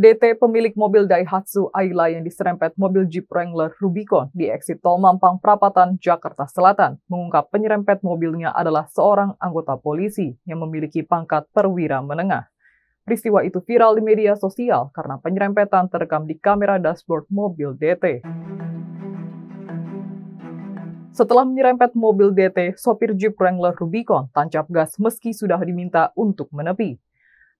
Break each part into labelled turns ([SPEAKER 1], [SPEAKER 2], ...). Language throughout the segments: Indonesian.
[SPEAKER 1] DT pemilik mobil Daihatsu Ayla yang diserempet mobil Jeep Wrangler Rubicon di eksit tol Mampang Prapatan, Jakarta Selatan, mengungkap penyerempet mobilnya adalah seorang anggota polisi yang memiliki pangkat perwira menengah. Peristiwa itu viral di media sosial karena penyerempetan terekam di kamera dashboard mobil DT. Setelah menyerempet mobil DT, sopir Jeep Wrangler Rubicon tancap gas meski sudah diminta untuk menepi.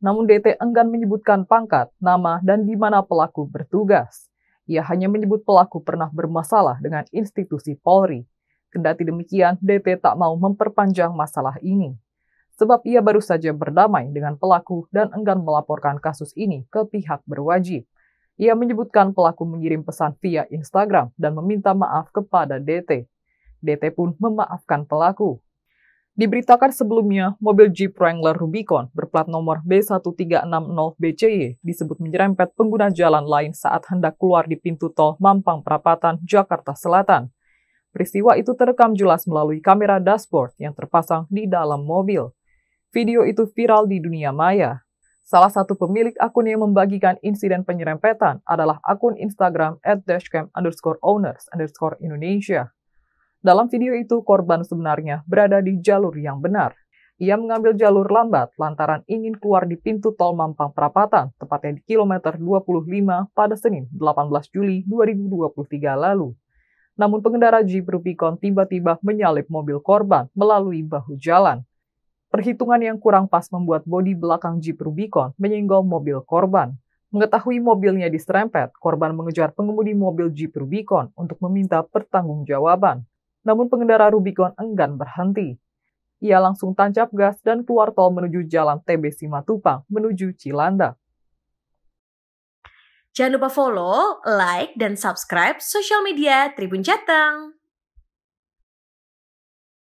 [SPEAKER 1] Namun DT enggan menyebutkan pangkat, nama, dan di mana pelaku bertugas. Ia hanya menyebut pelaku pernah bermasalah dengan institusi Polri. Kendati demikian, DT tak mau memperpanjang masalah ini. Sebab ia baru saja berdamai dengan pelaku dan enggan melaporkan kasus ini ke pihak berwajib. Ia menyebutkan pelaku mengirim pesan via Instagram dan meminta maaf kepada DT. DT pun memaafkan pelaku. Diberitakan sebelumnya, mobil Jeep Wrangler Rubicon berplat nomor B1360BCY disebut menyerempet pengguna jalan lain saat hendak keluar di pintu tol Mampang Perapatan, Jakarta Selatan. Peristiwa itu terekam jelas melalui kamera dashboard yang terpasang di dalam mobil. Video itu viral di dunia maya. Salah satu pemilik akun yang membagikan insiden penyerempetan adalah akun Instagram at dashcam underscore owners underscore Indonesia. Dalam video itu, korban sebenarnya berada di jalur yang benar. Ia mengambil jalur lambat lantaran ingin keluar di pintu tol Mampang Perapatan, tepatnya di kilometer 25 pada Senin 18 Juli 2023 lalu. Namun pengendara Jeep Rubicon tiba-tiba menyalip mobil korban melalui bahu jalan. Perhitungan yang kurang pas membuat bodi belakang Jeep Rubicon menyinggol mobil korban. Mengetahui mobilnya diserempet, korban mengejar pengemudi mobil Jeep Rubicon untuk meminta pertanggungjawaban namun pengendara Rubicon enggan berhenti. Ia langsung tancap gas dan keluar tol menuju jalan TB Simatupang menuju Cilanda. Jangan lupa follow, like, dan subscribe sosial media Tribun Jateng.